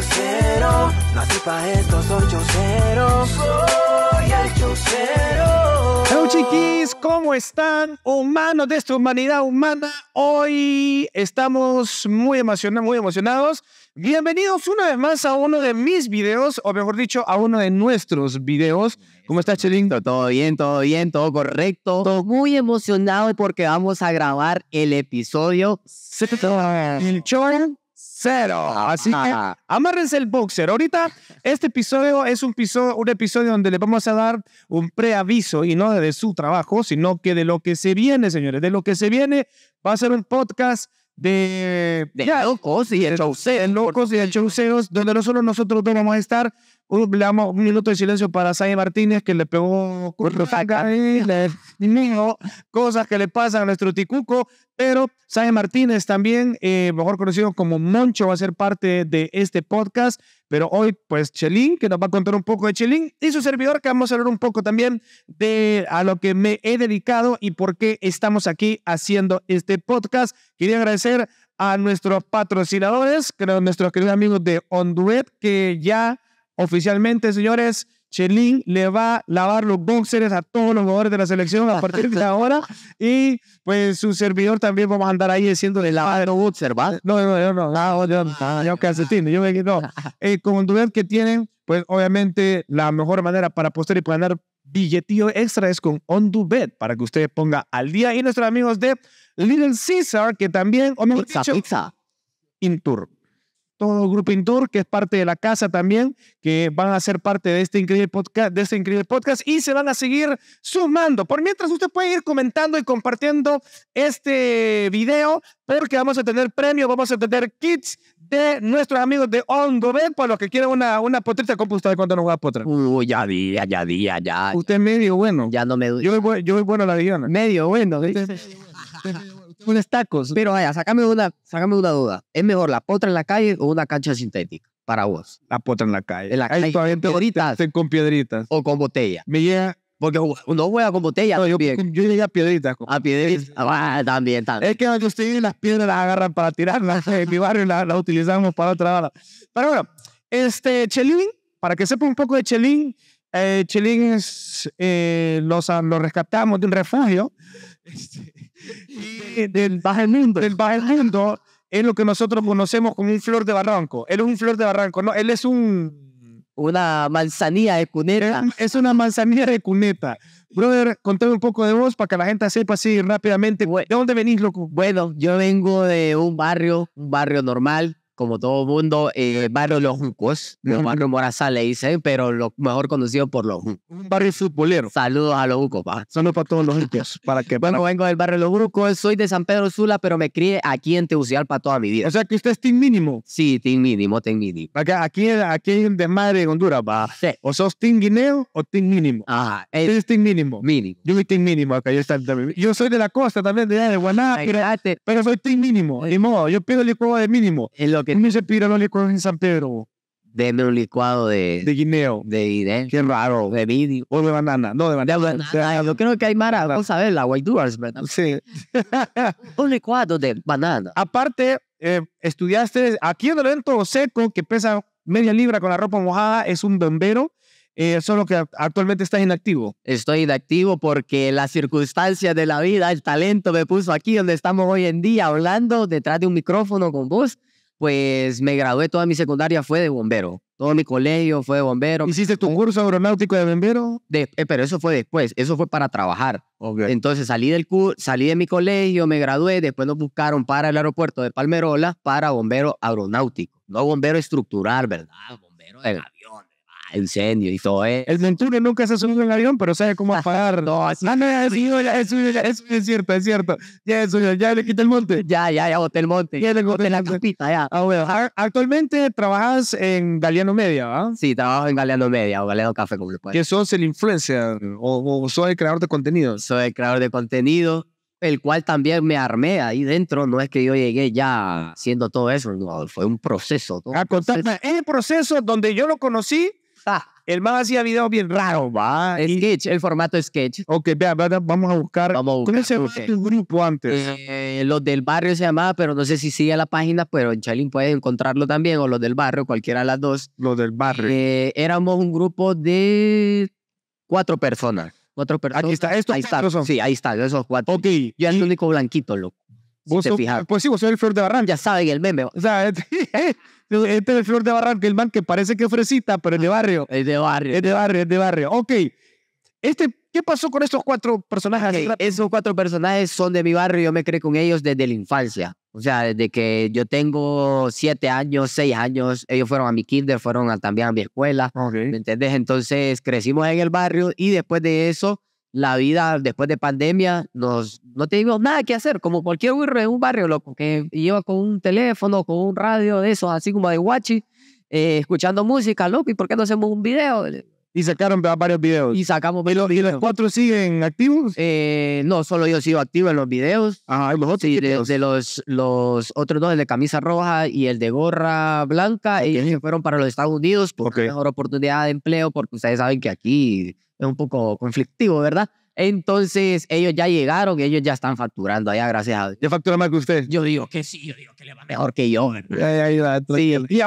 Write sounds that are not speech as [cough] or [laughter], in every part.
chocero, pa' esto, soy soy el Hello chiquis, ¿cómo están? Humanos de esta humanidad humana, hoy estamos muy emocionados, muy emocionados. Bienvenidos una vez más a uno de mis videos, o mejor dicho, a uno de nuestros videos. ¿Cómo estás, Chelín? Todo bien, todo bien, todo correcto. Estoy muy emocionado porque vamos a grabar el episodio. [laughs] El cero. Ah, Así que ah, ah. amárrense el boxer. Ahorita este episodio es un episodio, un episodio donde le vamos a dar un preaviso y no de su trabajo, sino que de lo que se viene, señores. De lo que se viene va a ser un podcast de, locos y el de, locos y el donde no solo nosotros vamos a estar, le damos un minuto de silencio para Sáenz Martínez, que le pegó cosas que le pasan a nuestro Ticuco, pero Sáenz Martínez también, eh, mejor conocido como Moncho, va a ser parte de este podcast, pero hoy pues Chelín, que nos va a contar un poco de Chelín, y su servidor, que vamos a hablar un poco también de a lo que me he dedicado y por qué estamos aquí haciendo este podcast. Quería agradecer a nuestros patrocinadores, que nuestros queridos amigos de Onduet, que ya Oficialmente, señores, Chelín le va a lavar los boxers a todos los jugadores de la selección a partir de [laughs] ahora. Y pues su servidor también vamos a andar ahí haciéndole lavar. los boxers, No, no, no. no yo, yo calcetín, con ondubet que tienen, pues obviamente la mejor manera para apostar y para ganar billetillo extra es con OnDuBet para que usted ponga al día. Y nuestros amigos de Little Caesar, que también, o mejor pizza, pizza. Intur todo Grupo Tour, que es parte de la casa también, que van a ser parte de este increíble podcast, de este increíble podcast y se van a seguir sumando. Por mientras usted puede ir comentando y compartiendo este video, porque vamos a tener premios, vamos a tener kits de nuestros amigos de Ondobet, para los que quieren una, una potrita, ¿cómo de cuando nos va a Uy, ya día, ya día, ya. Usted es medio bueno. Ya no me... Yo yo bueno la guiona. Medio bueno. ¿sí? medio bueno unos tacos. Pero vaya, sácame una, sácame una duda. ¿Es mejor la potra en la calle o una cancha sintética? Para vos. La potra en la calle. En la calle. Con piedritas. O con botella. Me llega. Porque uno juega con botella. No, yo, yo, a piedritas. A piedritas. Ah, también, también. Es que yo estoy las piedras las agarran para tirarlas. [laughs] En mi barrio las, utilizamos para otra bala. Pero bueno, este, Chelín, para que sepa un poco de Chelín, eh, Chelín es, eh, los, lo rescatamos de un refugio. [laughs] Este, y del bajo el mundo. Del bajo el mundo es lo que nosotros conocemos como un flor de barranco. Él es un flor de barranco, no, él es un... Una manzanilla de cuneta. Es una manzanilla de cuneta. Brother, contame un poco de vos para que la gente sepa así rápidamente. ¿De dónde venís, loco? Bueno, yo vengo de un barrio, un barrio normal, como todo mundo, eh, el barrio Los Juncos, los barrio Morazán le dicen, pero lo mejor conocido por los Juncos. Un barrio futbolero. Saludos a los Juncos, pa. Saludos para todos los Juncos. [laughs] ¿Para que Bueno, vengo del barrio Los Juncos, soy de San Pedro Sula, pero me crié aquí en Tegucigalpa toda mi vida. O sea que usted es team mínimo. Sí, team mínimo, team mínimo. aquí, aquí de un desmadre Honduras, pa. Sí. O sos team guineo o team mínimo. Ajá. Es, es team mínimo. Mínimo. Yo soy team mínimo acá, yo, yo soy de la costa también, de, de Guaná, pero soy team mínimo. Eh. Ni modo, yo pido el juego de mínimo. En lo me se pira los licuados en San Pedro? Deme un licuado de... De guineo. De Qué raro. De vidrio. O de banana. No, de banana. creo que hay mara, vamos a ver, la White ¿verdad? Sí. [laughs] un licuado de banana. Aparte, eh, estudiaste aquí en el evento seco, que pesa media libra con la ropa mojada, es un bombero. Eh, solo que actualmente estás inactivo. Estoy inactivo porque las circunstancias de la vida, el talento me puso aquí donde estamos hoy en día, hablando detrás de un micrófono con vos pues me gradué, toda mi secundaria fue de bombero. Todo mi colegio fue de bombero. ¿Hiciste tu curso aeronáutico de bombero? Eh, pero eso fue después, eso fue para trabajar. Entonces salí, del salí de mi colegio, me gradué, después nos buscaron para el aeropuerto de Palmerola para bombero aeronáutico. No bombero estructural, ¿verdad? Bombero de aviones incendio y todo eso. El Centurion nunca se ha subido en avión, pero sabe cómo [laughs] apagar. no, así ah, no, ya es cierto, es cierto. Ya es ya le quité el monte. Ya, ya, ya boté el monte. Ya le boté la capita, ya. Ah, actualmente trabajas en Galeano Media, ¿verdad? Sí, trabajo en Galeano Media o Galeano Café, como le puedes ¿Que sos el influencer o, o sos el creador de contenido? Soy el creador de contenido el cual también me armé ahí dentro. No es que yo llegué ya haciendo todo eso, no, fue un proceso. Todo ah, es el proceso donde yo lo conocí Ah. el más hacía videos bien raros, va. El sketch, el formato sketch. Ok, vean, vamos a buscar. ¿Cómo se llamaba grupo antes? Eh, los del barrio se llamaba, pero no sé si sigue la página, pero en Chalín puedes encontrarlo también, o los del barrio, cualquiera de las dos. Los del barrio. Eh, éramos un grupo de cuatro personas. Cuatro personas. Aquí está, estos ahí está. Sí, ahí está, esos cuatro. Ok. Yo era el único blanquito, loco. ¿Vos Pues sí, vos sos el flor de barranca. Ya saben el meme. O [laughs] eh, este es eh, el Flor de Barranca, el man que parece que es fresita, pero es de ah, barrio. Es de barrio. Es de barrio, es de barrio. Ok. Este, ¿Qué pasó con estos cuatro personajes? Esos cuatro personajes son de mi barrio, yo me creé con ellos desde la infancia. O sea, desde que yo tengo siete años, seis años, ellos fueron a mi kinder, fueron también a mi escuela. ¿Me entendés? Entonces crecimos en el barrio y después de eso la vida después de pandemia nos, no teníamos nada que hacer, como cualquier burro en un barrio loco que lleva con un teléfono, con un radio de esos, así como de guachi, eh, escuchando música, loco, ¿y por qué no hacemos un video? Eh, y sacaron varios videos. Y sacamos varios ¿Y, videos. ¿Y los cuatro siguen activos? Eh, no, solo yo sigo activo en los videos. Ajá, ah, ¿y los otros? Sí, de, los, otros dos, el de camisa roja y el de gorra blanca, ellos fueron para los Estados Unidos por mejor oportunidad de empleo, porque ustedes saben que aquí es un poco conflictivo, ¿verdad? Entonces, ellos ya llegaron, ellos ya están facturando Ahí gracias a Dios. ¿Ya factura más que usted? Yo digo que sí, yo digo que le va mejor que yo. sí. y,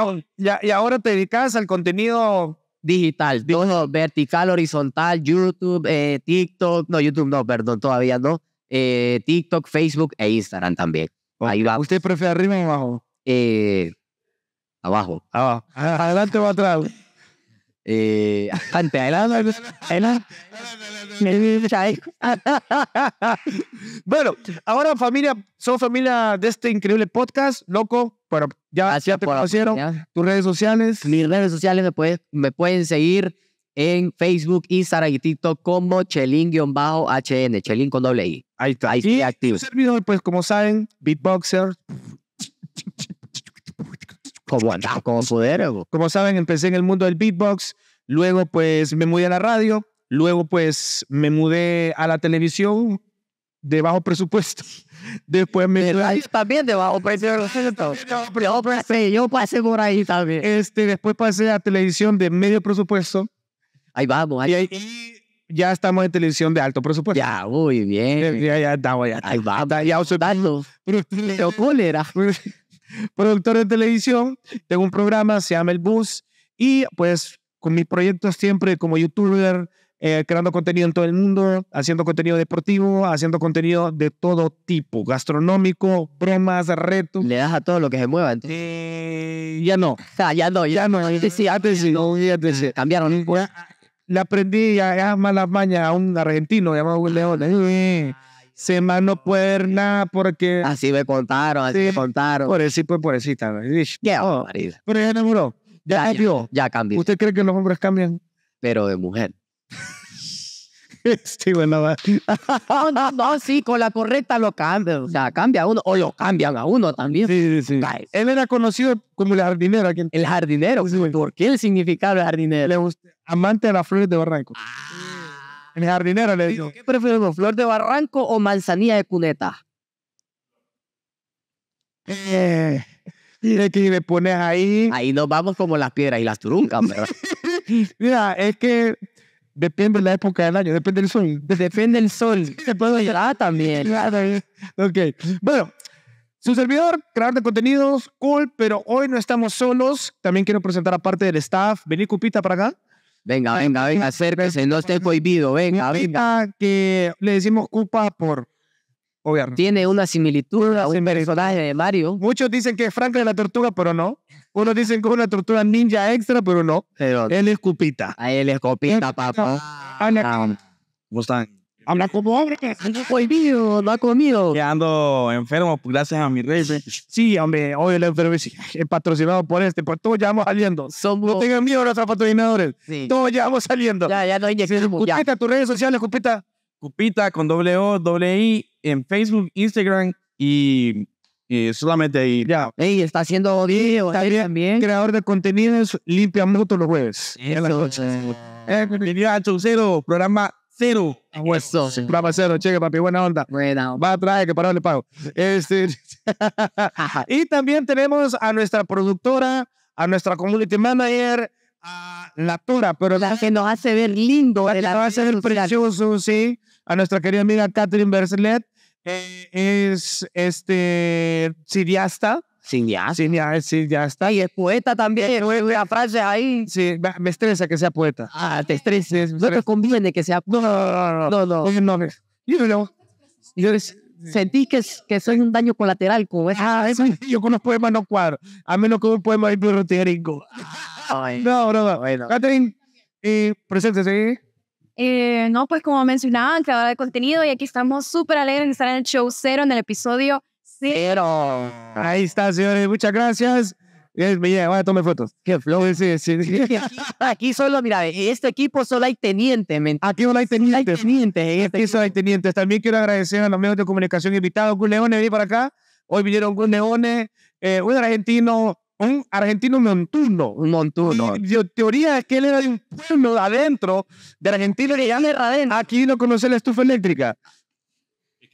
ahora, te dedicas al contenido digital, vertical, horizontal, YouTube, eh, TikTok, no, YouTube no, perdón, todavía no. Eh, TikTok, Facebook e Instagram también. Ahí va. ¿Usted prefiere arriba o abajo? Eh, abajo. Abajo. Ah, adelante o atrás. Eh, bueno, ahora familia, Somos familia de este increíble podcast, loco. pero ya, ya te conocieron. Tus redes sociales. Mis redes sociales me, me pueden seguir en Facebook, Instagram y TikTok como Chelín-HN, Chelín con doble I. Ahí está. Ahí y activo. servidor, pues como saben, Beatboxer. ¿Cómo andás? ¿Cómo poder? Como saben, empecé en el mundo del beatbox, luego pues me mudé a la radio, luego pues me mudé a la televisión de bajo presupuesto. [laughs] Después me... Ahí también de bajo presupuesto. Yo pasé, por ahí también. Este, después pasé a televisión de medio presupuesto. Ahí vamos. Y, ya estamos en televisión de alto presupuesto. Ya, muy bien. Ya, ya estamos, ya. Ahí vamos. Ya, cólera. [laughs] productor de televisión, tengo un programa, se llama El Bus, y pues con mis proyectos siempre como youtuber, eh, creando contenido en todo el mundo, haciendo contenido deportivo, haciendo contenido de todo tipo, gastronómico, bromas, retos. Le das a todo lo que se mueva. Entonces? ya no. [laughs] Ah, ya no. Ya, no. Antes sí, antes sí. No, Cambiaron. Pues, le aprendí a, a malas mañas a un argentino llamado Will León. Ah. Semana no puede nada porque. Así me contaron, así me contaron. Por eso, pues, por Qué oh, Pero ya enamoró. Ya, ya cambió. Ya, cambió. ¿Usted cree que los hombres cambian? Pero de mujer. [laughs] sí, bueno, no, no, sí, con la correcta lo cambian. O sea, cambia uno, o lo cambian a uno también. Sí, sí, Él era conocido como el jardinero. Aquí. El jardinero. ¿Por qué el significado del jardinero? Le gusta, amante de las flores de barranco. Ah. El jardinero le dijo, ¿qué prefieres? flor de barranco o manzanilla de cuneta? Eh, que me pones ahí... Ahí nos vamos como las piedras y las turuncas, ¿verdad? [laughs] Mira, es que depende de la época del año, depende del sol. Depende del sol. Se puede también. Eh. ok, bueno, su servidor, creador de contenidos, cool, pero hoy no estamos solos. También quiero presentar a parte del staff. Vení, Cupita, para acá venga, venga, venga, acérquese, no esté prohibido, venga, venga. que le decimos Cupa por Obviamente. Tiene una similitud a un personaje de Mario. Muchos dicen que es de la tortuga, pero no. Unos dicen que es una tortuga ninja extra, pero no. él es Cupita. Él es Cupita, papá. Ah, ¿Cómo están? Habla como hombre, ando cohibido, no ha comido. Que ando enfermo, pues, gracias a mi rey Sí, hombre, hoy el enfermo es patrocinado por este, pues todos ya vamos saliendo. No tengan miedo a los patrocinadores. Todos ya vamos saliendo. Ya, ya no hay sí, Cupita, ya. tus redes sociales, Cupita. Cupita con doble O, doble I en Facebook, Instagram y solamente ahí. Ya. Ey, está haciendo video también, también, Creador de contenidos, limpia todos los jueves. En la noche. Eh. eh programa cero. A ah, hueso. Sí. cheque, papi, buena onda. Buena Va a traer que para le pago. Este... [laughs] y también tenemos a nuestra productora, a nuestra community manager, a la Tura, pero la que nos hace ver lindo, la que nos hace ver precioso, sí. A nuestra querida amiga Catherine Bercelet, eh, es este cineasta sin ya. Sin ya, sí, ya está. Y es poeta también, una frase ahí. Sí, me estresa que sea poeta. Ah, te estresa. No te conviene que sea No, no, no. No, no. no. Yo, no. Yo sentí que, que soy un daño colateral como ah, eso. Ah, yo con los poemas no cuadro. A menos que un poema de Pedro Tigringo. No, no, no. Bueno. Catherine, preséntese. Eh, no, pues como mencionaban, creadora de contenido, y aquí estamos súper alegres de estar en el show cero, en el episodio pero Ahí está, señores. Muchas gracias. Mira, voy a tomar fotos. Aquí, solo, mira, en este equipo solo hay teniente, Aquí solo hay tenientes. aquí solo hay este tenientes. También quiero agradecer a los medios de comunicación invitados. Gus Leone, vení para acá. Hoy vinieron Gus Leone eh, un argentino, un argentino montuno. Un montuno. yo, teoría es que él era de un pueblo adentro de Argentina. Que ya Aquí no conoce la estufa eléctrica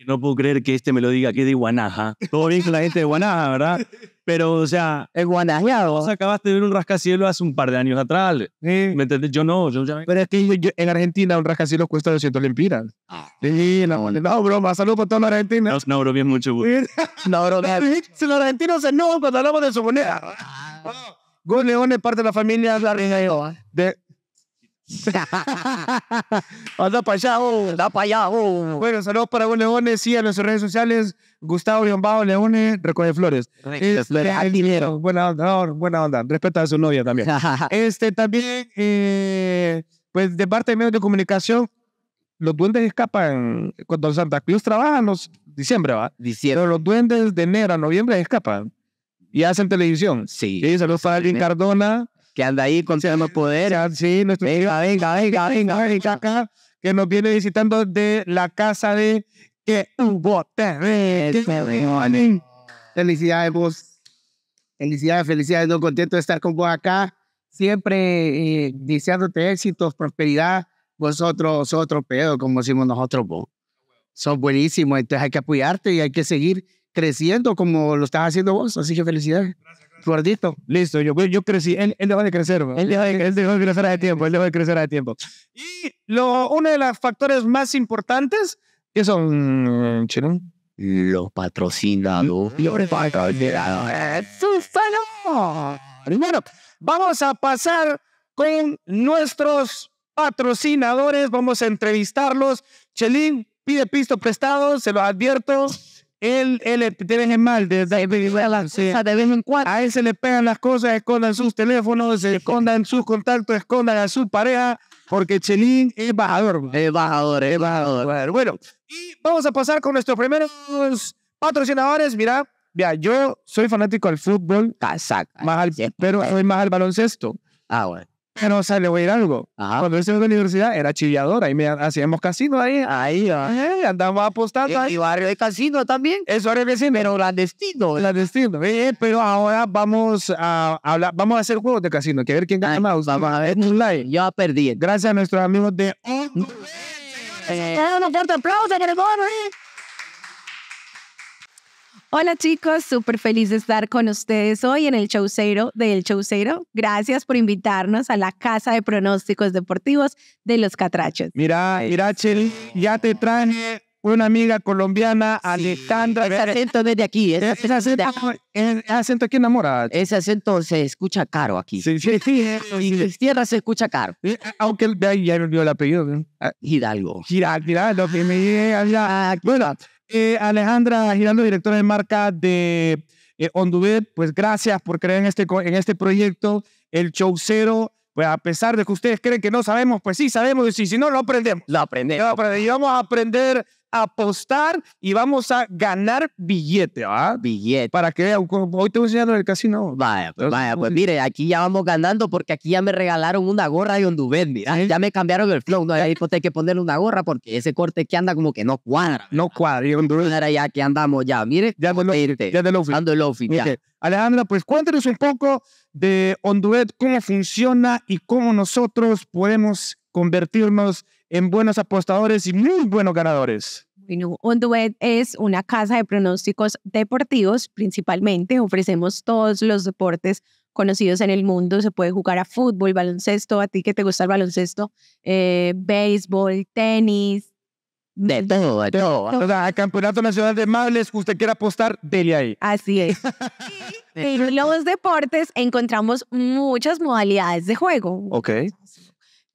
no puedo creer que este me lo diga, que es de Guanaja. Todo bien con la gente de Guanaja, ¿verdad? Pero, o sea... Es guanajeado. sea, acabaste de ver un rascacielos hace un par de años atrás. ¿Me entendés? Yo no, yo ya... Pero es que en Argentina un rascacielos cuesta 200 lempiras. Ah. sí, no, no, broma. Saludos para toda la Argentina. No, no, bien mucho. [laughs] no, bro, [laughs] Si los argentinos se enojan cuando hablamos de su moneda. Ah. Gus León es parte de la familia de... [laughs] Anda para allá, oh, allá. Oh. Bueno, saludos para vos, Leones. Sí, a nuestras redes sociales. Gustavo Leones, Leone, Recoge Flores. Recoge este, dinero. Buena onda, buena onda. Respeta a su novia también. [laughs] este también, eh, pues de parte de medios de comunicación, los duendes escapan. Cuando Santa Cruz trabaja, los diciembre, ¿va? los duendes de enero a noviembre escapan y hacen televisión. Sí. Sí, saludos para Alvin Cardona que anda ahí con poder. Sí, nuestro... venga, [laughs] venga, venga, venga, venga, acá, que nos viene visitando de la casa de que Hugo Felicidades, vos. Felicidades, felicidades. No contento de estar con vos acá. Siempre eh, deseándote éxitos, prosperidad. Vosotros vosotros, otro pedo, como decimos nosotros vos. Sos buenísimos, entonces hay que apoyarte y hay que seguir creciendo como lo estás haciendo vos. Así que felicidades. Gracias gordito. Listo, yo, yo crecí, él, él dejó de crecer, él dejó de, crecer a tiempo, él dejó de crecer a tiempo. Y lo, uno de los factores más importantes, que son, mm, chino, los patrocinadores. Los patrocinadores. Bueno, vamos a pasar con nuestros patrocinadores, vamos a entrevistarlos. Chelín pide pisto prestado, se lo advierto él, él te mal, de, a él se le pegan las cosas, escondan sus teléfonos, escondan sus contactos, escondan a su pareja, porque Chelín es bajador. Es bajador, es bajador. Bueno, y vamos a pasar con nuestros primeros patrocinadores. Mira, yo soy fanático al fútbol, más pero soy más al baloncesto. Ah, bueno. Pero, o sea, le voy a ir algo. Cuando yo estuve en la universidad, era chillador. Ahí hacíamos casino ahí. Ahí, ahí eh, andábamos apostando. Y, eh, ahí. y barrio de casino también. Eso era el vecino. Pero clandestino. Clandestino. Eh, pero ahora vamos a hablar, vamos a hacer juegos de casino. Que a ver quién gana más. Vamos a ver. un like. Yo perdí. Gracias a nuestros amigos de... Eh, eh un fuerte aplauso, Hola chicos, súper feliz de estar con ustedes hoy en el Chaucero del Chaucero. Gracias por invitarnos a la Casa de Pronósticos Deportivos de los Catrachos. Mira, Irachel, ya te traje una amiga colombiana, Alejandra. Ese acento desde aquí. Ese, acento, aquí enamorado. Ese acento se escucha caro aquí. Sí, sí, sí. En sí. [laughs] tierra se escucha caro. Eh, eh, aunque ya, me olvidó el apellido. Ah, Hidalgo. Hidalgo, lo que me allá. Ah, bueno, eh, Alejandra Giraldo, directora de marca de eh, pues gracias por creer en este, en este proyecto, el show cero. Pues a pesar de que ustedes creen que no sabemos, pues sí sabemos y si, no, aprendemos. Lo aprendemos. Lo aprendemos. Y vamos a aprender apostar y vamos a ganar billete, ¿ah? Billete. Para que hoy te voy enseñando en el casino. Vaya, pues, vaya, pues, mire, aquí ya vamos ganando porque aquí ya me regalaron una gorra de ondu mira. Ya me cambiaron el flow, no pues, hay que ponerle una gorra porque ese corte que anda como que no cuadra. No cuadra, y Ya que andamos ya, mire. Ya del office. ya de lo Ando el ya. Alejandra, pues cuéntanos un poco de onduet, cómo funciona y cómo nosotros podemos convertirnos en buenos apostadores y muy buenos ganadores. Bueno, es una casa de pronósticos deportivos principalmente. Ofrecemos todos los deportes conocidos en el mundo. Se puede jugar a fútbol, baloncesto, a ti que te gusta el baloncesto, eh, béisbol, tenis. De todo, de todo. O sea, Campeonato Nacional de Mables, usted quiere apostar, dele ahí. Así es. [laughs] y en los deportes encontramos muchas modalidades de juego. Ok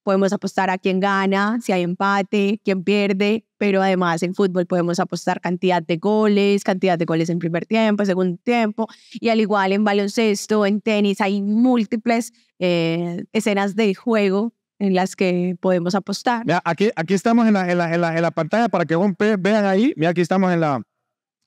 podemos apostar a quién gana, si hay empate, quién pierde, pero además en fútbol podemos apostar cantidad de goles, cantidad de goles en primer tiempo, segundo tiempo, y al igual en baloncesto, en tenis, hay múltiples eh, escenas de juego en las que podemos apostar. Mira, aquí, aquí estamos en la, en, la, en, la, en la, pantalla para que vean ahí, mira, aquí estamos en la,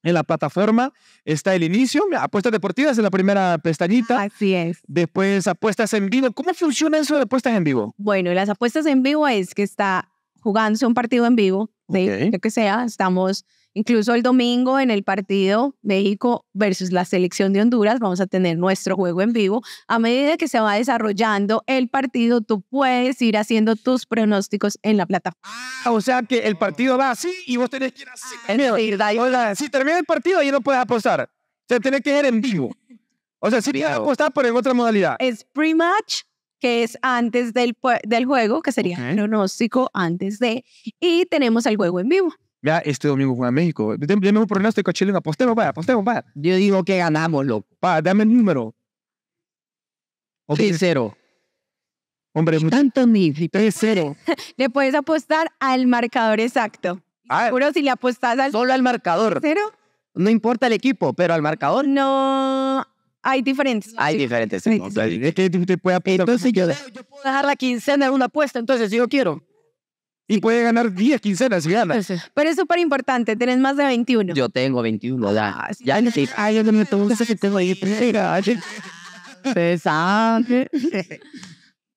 en la plataforma está el inicio, apuestas deportivas en la primera pestañita. Así es. Después apuestas en vivo. ¿Cómo funciona eso de apuestas en vivo? Bueno, las apuestas en vivo es que está jugándose un partido en vivo, lo que sea, estamos Incluso el domingo en el partido México versus la selección de Honduras vamos a tener nuestro juego en vivo. A medida que se va desarrollando el partido, tú puedes ir haciendo tus pronósticos en la plataforma. Ah, o sea que el partido va así y vos tenés que ir así. Ah, si termina el partido ya no puedes apostar. Se tiene que ir en vivo. O sea, sí que apostar, pero en otra modalidad. Es pre-match que es antes del, del juego, que sería pronóstico antes de, y tenemos el juego en vivo. Ya, este domingo juega México. Deme un pronóstico chileno. Apostemos, vaya, apostemos, vaya. Yo digo que ganamos, loco. Pa, dame el número. 3 cero. Hombre, tanto ni. 3 cero. [laughs] Le puedes apostar al marcador exacto. Seguro ah. si le apostas al. Solo al marcador. ¿Cero? No importa el equipo, pero al marcador. No. Hay diferentes. Hay diferentes. es que te Entonces yo, yo puedo dejar la quincena en una apuesta, entonces si yo quiero y puede ganar 10 quincenas si gana. Pero es súper importante, tenés más de 21. Yo tengo 21, ah, ya. Ya ay, yo no me tengo que tengo ahí. Se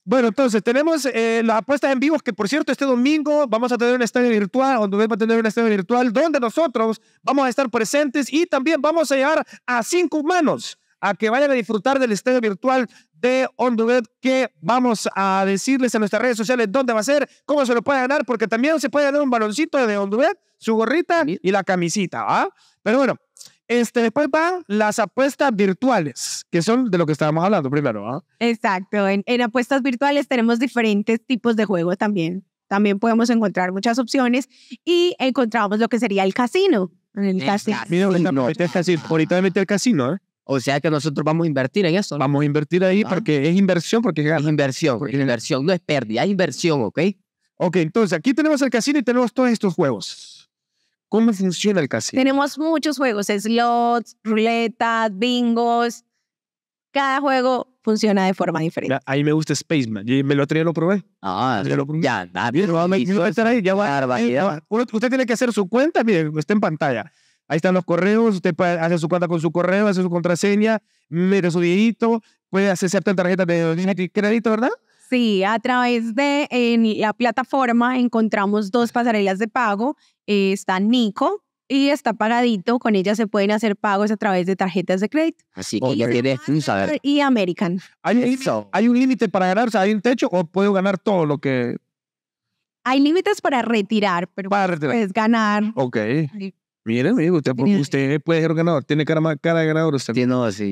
Bueno, entonces tenemos eh, las apuestas en vivo, que por cierto, este domingo vamos a tener un estadio virtual, donde va a tener un estadio virtual, donde nosotros vamos a estar presentes y también vamos a llevar a cinco humanos a que vayan a disfrutar del estadio virtual de Honduras que vamos a decirles en nuestras redes sociales dónde va a ser, cómo se lo puede ganar, porque también se puede ganar un baloncito de Honduras, su gorrita y la camisita, ah Pero bueno, este, después van las apuestas virtuales, que son de lo que estábamos hablando primero, ah Exacto, en, apuestas virtuales tenemos diferentes tipos de juego también. También podemos encontrar muchas opciones y encontramos lo que sería el casino. En el, Mira, ahorita, el casino, ¿eh? O sea que nosotros vamos a invertir en eso. Vamos a invertir ahí ah. porque es inversión, porque es Inversión, porque es inversión, no es pérdida, es inversión, ¿ok? Ok, entonces aquí tenemos el casino y tenemos todos estos juegos. ¿Cómo funciona el casino? Tenemos muchos juegos, slots, ruletas, bingos. Cada juego funciona de forma diferente. A ahí me gusta Spaceman. Y me lo traía? lo probé. Ah, ya, ya, ya va, va, Usted tiene que hacer su cuenta, miren, está en pantalla. Ahí están los correos, usted hace su cuenta con su correo, hace su contraseña, mire su dinerito, puede aceptar tarjetas de crédito, ¿verdad? Sí, a través de la plataforma encontramos dos pasarelas de pago. Eh, está Nico y está Pagadito. Con ella se pueden hacer pagos a través de tarjetas de crédito. Así que ya Y American. ¿Hay, un límite para ganar? ¿Hay un techo o puedo ganar todo lo que...? Hay límites para retirar, pero puedes ganar. Ok. Mira, amigo, usted, usted puede ser un ganador. Tiene cara, más cara de ganador.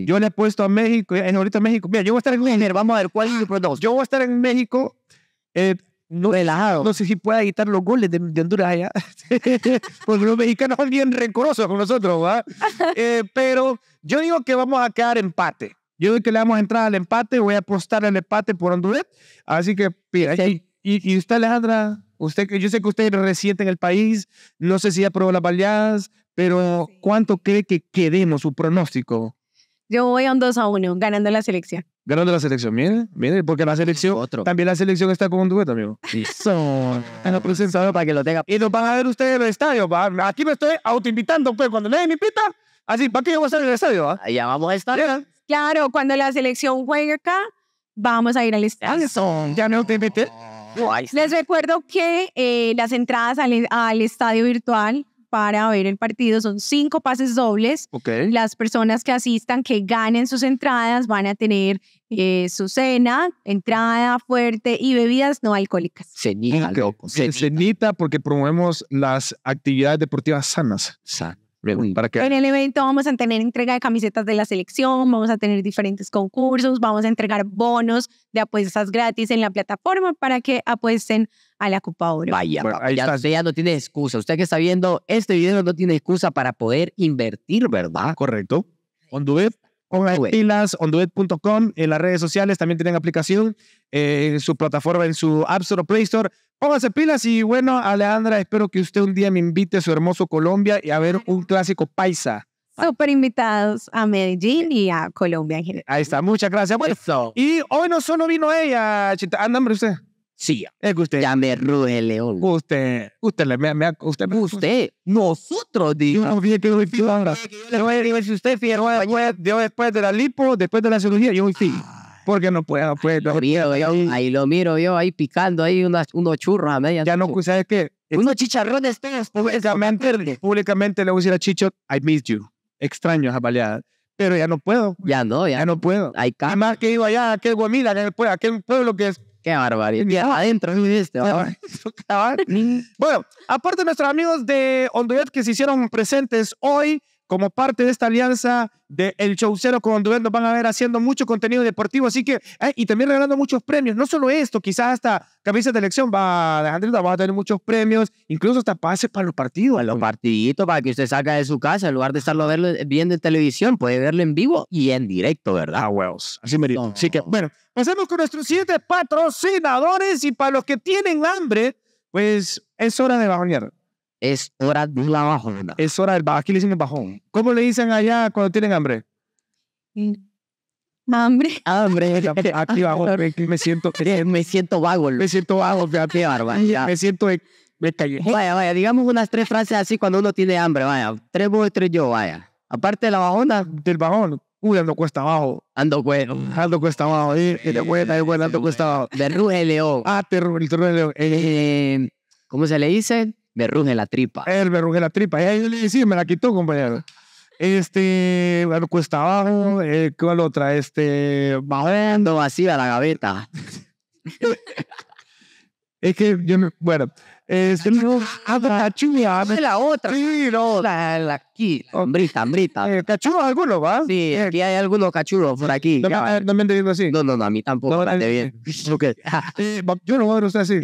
Yo le he puesto a México, en eh, ahorita México. Mira, yo voy a estar en México. Vamos a ver, ¿cuál es el Yo voy a estar en México. Eh, no, Relajado. No sé si pueda quitar los goles de, Honduras allá. [laughs] Porque los mexicanos son bien rencorosos con nosotros, ¿verdad? [laughs] Eh, pero yo digo que vamos a quedar empate. Yo digo que le vamos a entrar al empate. Voy a apostar al empate por Honduras. Así que, mira, y, y usted, Alejandra? Usted, yo sé que usted es reciente en el país, no sé si aprobó las baleadas, pero ¿cuánto cree que quedemos su pronóstico? Yo voy a un 2 a 1, ganando la selección. Ganando la selección, miren mire, porque la selección, también la selección está con un dueto, amigo. Sí. la presentado para que lo tenga. Y nos van a ver ustedes en el estadio. Aquí me estoy autoinvitando, pues cuando dé mi pita así, ¿para qué yo voy a estar en el estadio? Allá vamos a estar. Claro, cuando la selección juegue acá, vamos a ir al estadio. ya me autoinvité les recuerdo que eh, las entradas e, al, estadio virtual para ver el partido. Son cinco pases dobles. Las personas que asistan, que ganen sus entradas, van a tener eh, su cena, entrada fuerte y bebidas no alcohólicas. Cenita, Cenita. porque promovemos las actividades deportivas sanas. En el evento vamos a tener entrega de camisetas de la selección, vamos a tener diferentes concursos, vamos a entregar bonos de apuestas gratis en la plataforma para que apuesten a la Copa Oro. Vaya, ya, usted ya no tiene excusa. Usted que está viendo este video no tiene excusa para poder invertir, ¿verdad? Correcto. Onduet, pilas, onduet.com, en las redes sociales también tienen aplicación, eh, en su plataforma, en su App Store o Play Store. Póngase pilas y bueno, Alejandra, espero que usted un día me invite a su hermoso Colombia y a ver un clásico paisa. Súper invitados a Medellín y a Colombia en Ahí está, muchas gracias. y hoy no solo vino ella, chita. usted. Sí, es que usted. Ya me león. Usted, usted, me, usted, usted, nosotros, digo. Yo no que yo le voy a decir, si usted, fíjate, después de la lipo, después de la cirugía, yo decir. Porque no puedo, pues. Ahí, ahí lo miro yo, ahí picando, ahí unas, unos churros a medias. Ya no, ¿sabes qué? Unos chicharrones pues. Públicamente, públicamente le voy a decir a Chicho, I miss you. Extraño esa baleada. Pero ya no puedo. Pues. Ya no, ya. no puedo. Hay Además que iba allá, aquel Guamila, aquel, pueblo que es Qué barbaridad. Ya adentro viste. [laughs] bueno, aparte de nuestros amigos de Honduras que se hicieron presentes hoy, como parte de esta alianza del El Showcero con Duendo van a ver haciendo mucho contenido deportivo, así que, eh, y también regalando muchos premios, no solo esto, quizás hasta camisas de elección, va, va a tener muchos premios, incluso hasta pases para los partidos. Para los partiditos, para que usted salga de su casa, en lugar de estarlo verlo, eh, viendo en televisión, puede verlo en vivo y en directo, ¿verdad? Ah, huevos, así me Así que, bueno, pasemos con nuestros siete patrocinadores y para los que tienen hambre, pues es hora de bajonear. Es hora de la bajona. Es hora del bajón. Aquí le dicen el bajón. ¿Cómo le dicen allá cuando tienen hambre? Mm. Hambre. [laughs] Hambre. [laughs] Aquí bajo, me siento. me siento vago. Me siento vago, qué barba. Me siento. Vaya, vaya, digamos unas tres frases así cuando uno tiene hambre, vaya. Tres vos, tres yo, vaya. Aparte de la bajona. Del bajón. Uy, ando cuesta abajo. Ando cuesta. Ando cuesta abajo. Eh, buena, buena, ando cuesta abajo. Te ruge el león. Ah, te ruge el león. Eh, eh, ¿Cómo se le dice? Me ruge la tripa. Él me ruge la tripa. Y yo le decía, me la quitó, compañero. Este, bueno, cuesta abajo, eh, ¿cuál otra? Este, bajando a la gaveta. [laughs] es que yo no, bueno, Este, ah, es el Es la otra. Sí, no. La, la aquí. Hombrita, hombrita. Eh, ¿Cachuros algunos, va? Sí, eh, aquí hay algunos cachuros por aquí. No, me, no han eh, así. No, no, no, a mí tampoco. No, eh, bien. [laughs] [laughs] Eh, yo no voy a ver usted así.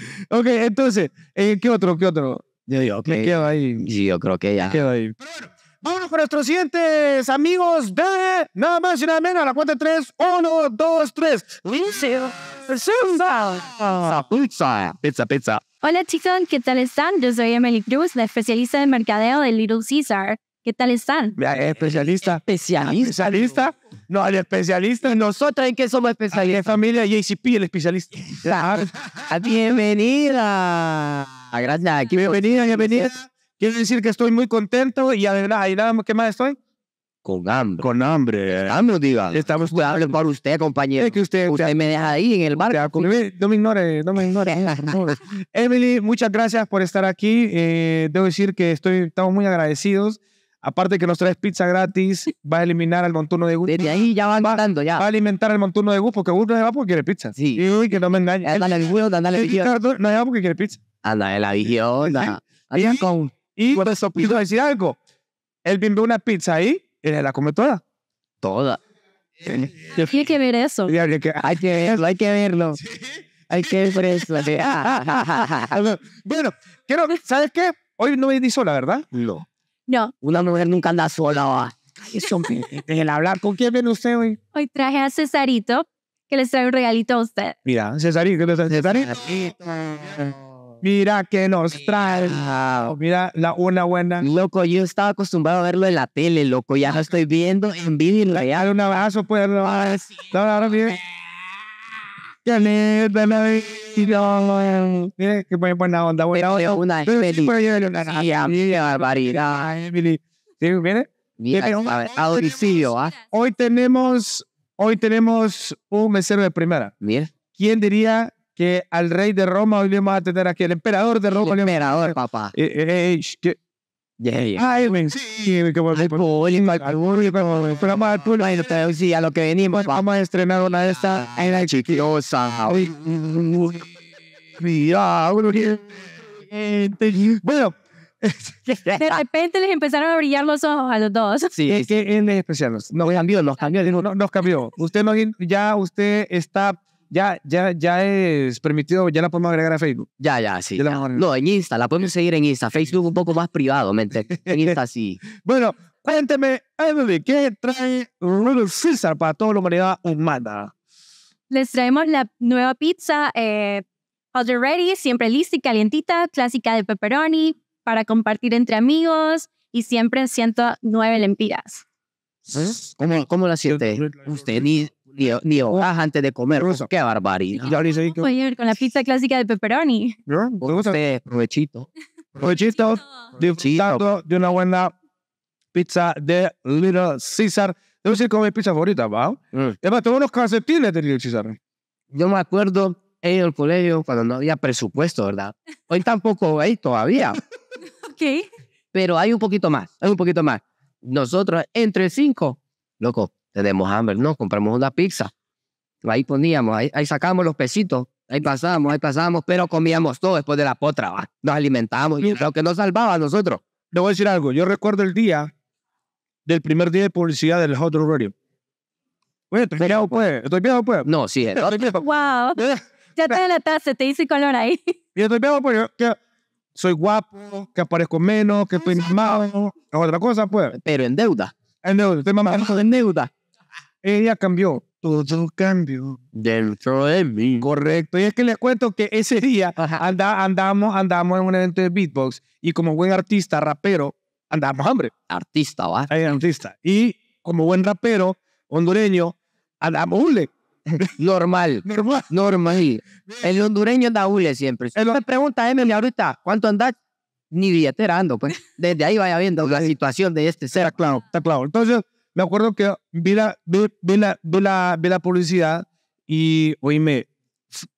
[laughs] ok, entonces, eh, ¿qué otro? ¿Qué otro? Yo digo, okay. ahí. yo creo que ya. Quedo ahí. Pero bueno, vámonos con nuestros siguientes amigos de nada más y nada menos. A la cuenta de tres. Uno, dos, tres. Pizza. Pizza. Pizza, pizza. Hola chicos, ¿qué tal están? Yo soy Emily Cruz, la especialista de mercadeo de Little Caesar. ¿Qué tal están? Eh, especialista. Especialista. Especialista. No, el especialista. ¿Nosotras en qué somos especialistas. En familia JCP, el especialista. Ah, bienvenida. Ah, gracias. Aquí bienvenida, bienvenida. Quiero decir que estoy muy contento y además, ¿qué más estoy? Con hambre. Con hambre. Hambre, diga. Estamos pues hablar por usted, compañero. Es que usted, usted, me deja ahí en el barco. No me ignore, no me ignore. [laughs] Emily, muchas gracias por estar aquí. Eh, debo decir que estoy, estamos muy agradecidos. Aparte que nos traes pizza gratis, va a eliminar al montuno de Gus. Desde ahí ya va andando, ya. Va a alimentar al montuno de Gus porque Gus no se va porque quiere pizza. Sí. Y uy, que no me engañes. Dale, el Gus, dale, el No se va porque quiere pizza. de la visión. con... Y, quiero y decir algo. Él vio una pizza ahí y la come toda. Toda. Hay que ver eso. Hay que verlo, hay que verlo. [laughs] ¿Sí? Hay que ver eso. [laughs] bueno, quiero, ¿sabes qué? Hoy no me di sola, ¿verdad? No. No. Una mujer nunca anda sola. ¿va? Eso, el hablar. ¿Con quién viene usted hoy? Hoy traje a Cesarito, que les trae un regalito a usted. Mira, Cesarito, ¿qué trae? Cesarito. Mira que nos trae. Oh, mira, la, una buena. Loco, yo estaba acostumbrado a verlo en la tele, loco. Ya lo estoy viendo en vivo. Ya. Dale un abrazo, pues. Dale un Who qué buena onda, buena una barbaridad. ¿Sí? ¿Viene? ¿ah? Hoy tenemos, hoy tenemos un mesero de primera. Bien. ¿Quién diría que al rey de Roma hoy le a tener aquí, el emperador de Roma? El emperador, papá. Eh, eh Ay, sí, a lo que venimos. Vamos a estrenar una de estas ah, en la bueno. De repente les empezaron a brillar los ojos a los dos. Sí, es que en especial nos cambió, nos cambió, nos cambió. Usted ya usted está ya, ya, ya es permitido, ya la podemos agregar a Facebook. Ya, ya, sí. no, en Insta, la podemos seguir en Insta. Facebook un poco más privado, mente. En Insta sí. [laughs] bueno, cuénteme, Emily, ¿qué trae Little Caesar para toda la humanidad humana? Les traemos la nueva pizza, eh, Ready, siempre lista y calientita, clásica de pepperoni, para compartir entre amigos y siempre en 109 lempiras. ¿Eh? ¿Cómo, cómo la siente? Usted ni, hojas antes de comer. Qué oh, barbaridad. con la pizza clásica de pepperoni. provechito Usted, provechito. disfrutando de una buena pizza de Little Caesar. Debo decir como mi pizza favorita, ¿va? Mm. Es más, tengo unos calcetines de Little Caesar. Yo me acuerdo en el colegio cuando no había presupuesto, ¿verdad? Hoy tampoco hay todavía, [laughs] Ok. pero hay un poquito más, hay un poquito más. Nosotros, entre cinco, loco, tenemos hambre. No, compramos una pizza. Ahí poníamos, ahí, sacamos los pesitos, ahí pasábamos, ahí pasábamos, pero comíamos todo después de la potra, ¿va? nos alimentábamos y lo que nos salvaba a nosotros. Le voy a decir algo, yo recuerdo el día del primer día de publicidad del Hot Radio. Oye, estoy viejo, pues. Estoy viejo, pues. No, sí es. Wow. ya te taza, te hice color ahí. [laughs] Yo estoy viejo, pues. Que soy guapo, que aparezco menos, que estoy Es otra cosa, pues. Pero en deuda. En deuda, estoy mamado. En deuda. Ella cambió. Todo cambio Dentro de mí. Correcto. Y es que les cuento que ese día anda, andamos, andamos en un evento de beatbox y como buen artista, rapero, andamos hambre. Artista, va. artista. Y como buen rapero hondureño, andamos hule. [laughs] [laughs] Normal. Normal. Normal. [laughs] El hondureño anda hule siempre. me pregunta, mí ahorita, ¿cuánto andas Ni billetera ando, pues. Desde ahí vaya viendo la situación de este ser. Está claro, está claro. Entonces me acuerdo que vi la, la, la, la publicidad y, oíme,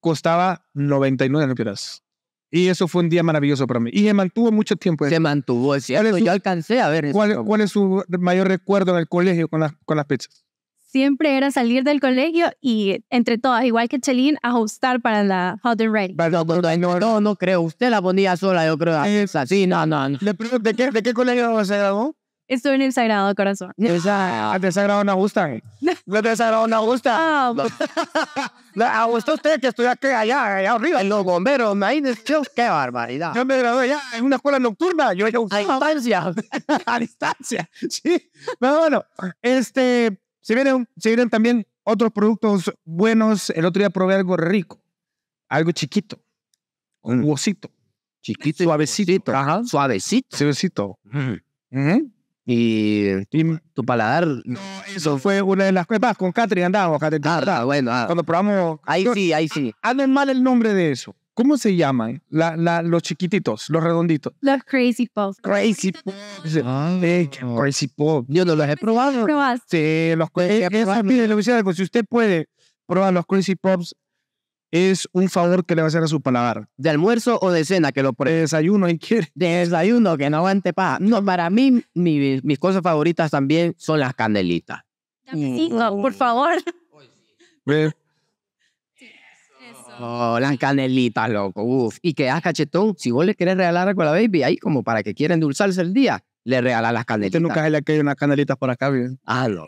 costaba 99 lempiras. Y eso fue un día maravilloso para mí. Y se mantuvo mucho tiempo. Se mantuvo, es cierto. yo alcancé a ver ¿cuál, ¿Cuál es su mayor recuerdo en el colegio con las, con las pizzas? Siempre era salir del colegio y, entre todas, igual que Chelín, ajustar para la Hot and Ready. no, no, creo. Usted la ponía sola, yo creo. Eh, así no, no. no. ¿De, qué, ¿De qué colegio se graduó? Estoy en el Sagrado Corazón. ¿El desagrado Sagrado no gusta. ¿El No Sagrado no gusta. A gusta eh. [laughs] ah, pues. [laughs] usted que estudia aquí, allá, allá arriba. En los bomberos, qué barbaridad. Yo me gradué allá en una escuela nocturna. Yo A distancia. [laughs] a distancia, sí. Pero bueno, este, se vienen, vienen también otros productos buenos. El otro día probé algo rico, algo chiquito, mm. un huesito. Chiquito y suavecito. Suavecito. Suavecito. Mm. Y, tu paladar. Mm, no, eso fue una de las cosas. Con Catri andábamos, Catri. Ah, bueno. Ah. cuando probamos. Ahí sí, ahí sí. Anden mal el nombre de eso. ¿Cómo se llaman? La, los chiquititos, los redonditos. Los Crazy Pops. Crazy Pops. Ah, crazy Pops. Yo no los he pues, probado. ¿Probaste? Sí, los eh, Crazy eh, Pops. Si usted puede probar los Crazy Pops es un favor que le va a hacer a su paladar. ¿De almuerzo o de cena? Que lo desayuno, y quiere. desayuno, que no aguante paja. No, para mí, mis cosas favoritas también son las candelitas. Sí, mm. por favor. Oh, las canelitas, loco. Uf. Y quedas ah, cachetón. Si vos le querés regalar algo a la baby, ahí como para que quiera endulzarse el día, le regalas las canelitas. Usted nunca le hay unas canelitas por acá, bien. Ah, no.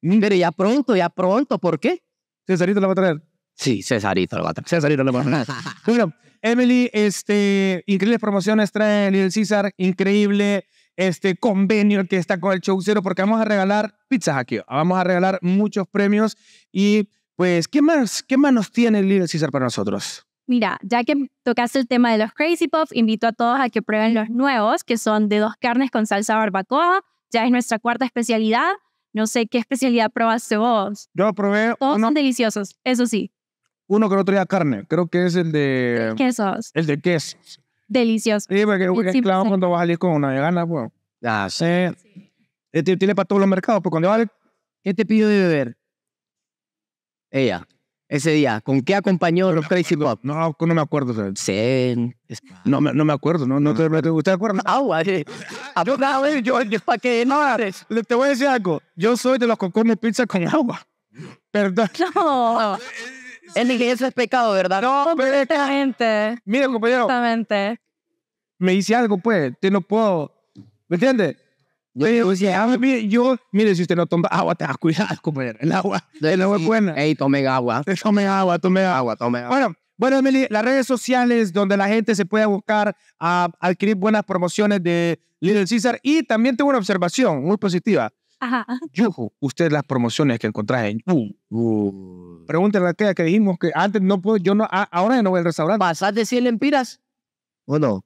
Mm. Pero ya pronto, ya pronto. ¿Por qué? Cesarito la va a traer. Sí, Cesarito lo va a Cesarito lo va a Emily, este, increíbles promociones trae el César, increíble este convenio que está con el show porque vamos a regalar pizzas aquí, vamos a regalar muchos premios y pues, ¿qué más, qué más nos tiene Little César para nosotros? Mira, ya que tocaste el tema de los Crazy Puffs, invito a todos a que prueben los nuevos, que son de dos carnes con salsa barbacoa. Ya es nuestra cuarta especialidad. No sé qué especialidad probaste vos. Yo probé. Todos son deliciosos, eso sí uno que no traía carne, creo que es el de... El quesos. El de quesos. Delicioso. Sí, porque es claro cuando vas a salir con una vegana, pues. Ah, eh, sí. Este tiene para todos los mercados, porque cuando vale, ¿qué te pidió de beber? Ella. Ese día, ¿con qué acompañó Crazy Bob? No, no me acuerdo. Sí. No, no me acuerdo, ¿no? no te, ¿Usted acuerda? Agua, yo, yo, ¿para qué? No, ah, te voy a decir algo. Yo soy de los que comen pizza con agua. Perdón. No. Eh, el eso es pecado, ¿verdad? No, pero gente. Mira, compañero. Exactamente. Me dice algo, pues, te no puedo. ¿Me entiendes? Yo, ah, mire, yo, mire, si usted no toma agua, te vas a cuidar, compañero. El agua, el agua es buena. Ey, tome agua. Tome agua, tome agua. Tome agua. Bueno, bueno, Emily, las redes sociales donde la gente se puede buscar a ah, adquirir buenas promociones de Little Caesar. Y también tengo una observación muy positiva. Ajá. Yuhu, usted las promociones que encontrás en Yuhu. Uh. Pregúntale a aquella que dijimos que antes no puedo, yo no, Ahora ya no voy al restaurante. ¿Pasás de 100 empiras ¿O no?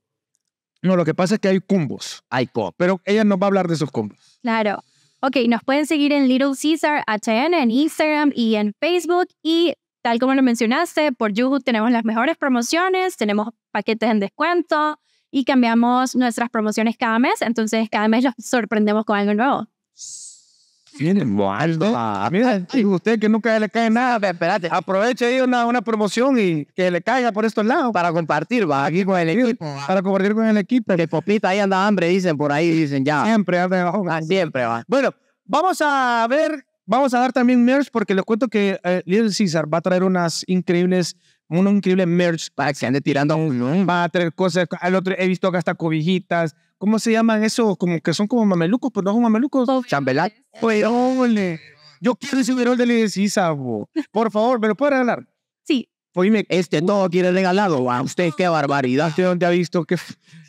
No, lo que pasa es que hay combos. Hay combos. Pero ella nos va a hablar de esos combos. Claro. Ok, nos pueden seguir en Little Caesar en Instagram y en Facebook. Y tal como lo mencionaste, por Yuhu tenemos las mejores promociones, tenemos paquetes en descuento y cambiamos nuestras promociones cada mes. Entonces, cada mes los sorprendemos con algo nuevo. Tiene y ¿Eh? Mira, usted que nunca le cae nada, espérate. Aproveche ahí una, una promoción y que le caiga por estos lados. Para compartir, va, aquí con el equipo. Para compartir con el equipo. Que Popita ahí anda hambre, dicen por ahí, dicen ya. Siempre anda siempre va. Bueno, vamos a ver Vamos a dar también merch porque les cuento que eh, Little va a traer unas increíbles, un increíble merch para que se ande tirando. Va a traer cosas. Al otro he visto acá hasta cobijitas. ¿Cómo se llaman eso? Como que son como mamelucos, pero pues no son mamelucos. Chambelán. Pues, Yo quiero ese verón de Little Caesar, por favor, ¿me lo puede regalar? Sí. este todo quiere regalado. A usted, qué ah. barbaridad. ¿Usted dónde ha visto que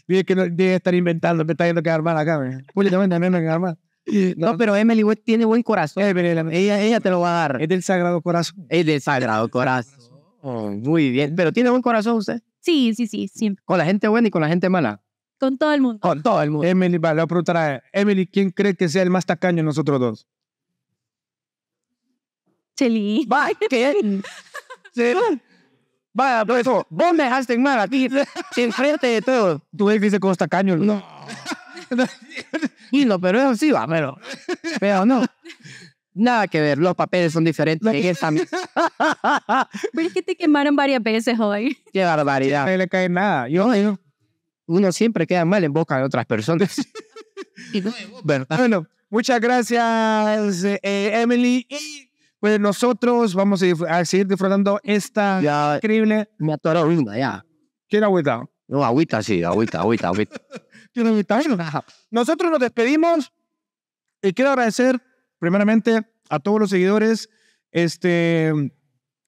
debe estar inventando? Me está yendo que armar acá. Pues le que armar. No, pero Emily tiene buen corazón. Ella, ella te lo va a dar. Es del Sagrado Corazón. Es del Sagrado Corazón. muy bien. Pero tiene buen corazón usted. Sí, sí, sí, siempre. Con la gente buena y con la gente mala. Con todo el mundo. Con todo el mundo. Emily, va, a preguntar a Emily, ¿quién cree que sea el más tacaño de nosotros dos? Cheli. Va, ¿qué? ¿Sí? Vaya, eso. Pues, vos me dejaste en mal ti. [laughs] enfrente de todo. Tú ves que dice cómo está No no, [laughs] pero eso sí va, pero, pero no. Nada que ver, los papeles son diferentes. [laughs] pero que te quemaron varias veces hoy. Qué barbaridad. No le cae nada. Yo, uno siempre queda mal en boca de otras personas. [laughs] Bueno, muchas gracias, eh, Emily. Y pues nosotros vamos a, seguir disfrutando esta increíble. Me atoró una ya. ¿Quién agüita? No, agüita, sí, agüita, agüita, agüita. Nosotros nos despedimos y quiero agradecer primeramente a todos los seguidores, este,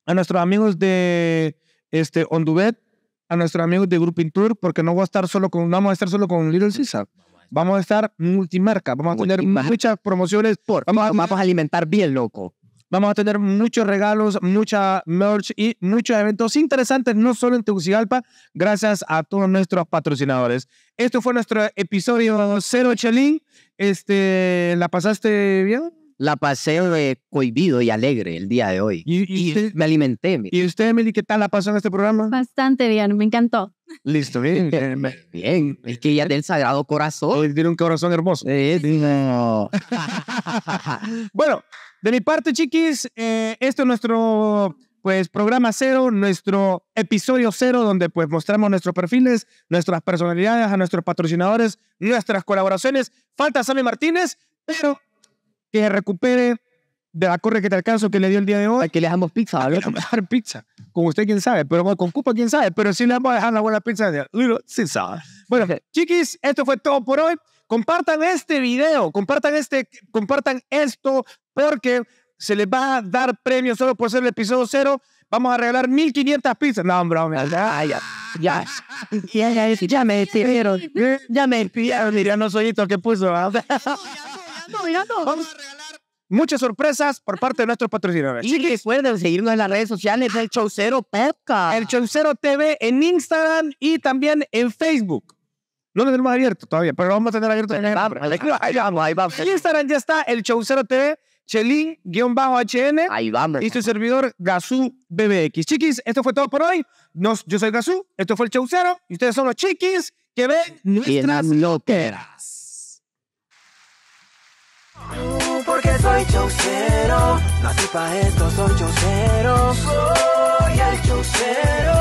a nuestros amigos de este, Ondubet, a nuestros amigos de Grouping Tour, porque no, voy a estar solo con, vamos a estar solo con Little Caesar vamos a estar multimarca, vamos a tener muchas promociones. Por, vamos, vamos a alimentar bien, loco. Vamos a tener muchos regalos, mucha merch y muchos eventos interesantes, no solo en Tegucigalpa, gracias a todos nuestros patrocinadores. Esto fue nuestro episodio cero, Chelín. Este, ¿La pasaste bien? La pasé eh, cohibido y alegre el día de hoy. Y, me alimenté. ¿Y usted, Emily, qué tal la pasó en este programa? Bastante bien, me encantó. Listo, bien. bien, [laughs] es que ya del Sagrado Corazón. Hoy tiene un corazón hermoso. [laughs] bueno. De mi parte, chiquis, eh, esto es nuestro pues programa cero, nuestro episodio cero, donde pues mostramos nuestros perfiles, nuestras personalidades, a nuestros patrocinadores, nuestras colaboraciones. Falta Sammy Martínez, pero que recupere de la corre que te alcanzo que le dio el día de hoy. que le damos pizza, que Le dejar pizza. Con usted, quién sabe, pero con culpa quién sabe, pero sí le vamos a dejar la buena pizza. Sí sabe. Bueno, [laughs] chiquis, esto fue todo por hoy. Compartan este video, compartan este, compartan esto, que se les va a dar premio solo por ser el episodio cero. Vamos a regalar 1500 pizzas. No, hombre ya, ya, ya, ya, ya me despidieron. Ya me despidieron. Dirían los hoyitos que puso. No, ¿ah? ya Vamos a regalar muchas sorpresas por parte de nuestros patrocinadores. Y recuerden seguirnos en las redes sociales del Chaucero Pepca. El Chaucero TV en Instagram y también en Facebook. No lo tenemos abierto todavía, pero lo vamos a tener abierto Instagram. Ahí vamos, ahí vamos. En Instagram ya está el Chaucero TV. Chelín-HN. Ahí vamos. Y su servidor, Gazú BBX. Chiquis, esto fue todo por hoy. yo soy Gazú, esto fue el Chaucero, y ustedes son los chiquis que ven nuestras loqueras. Porque soy chaucero, nací pa' esto, soy chaucero, soy el chaucero.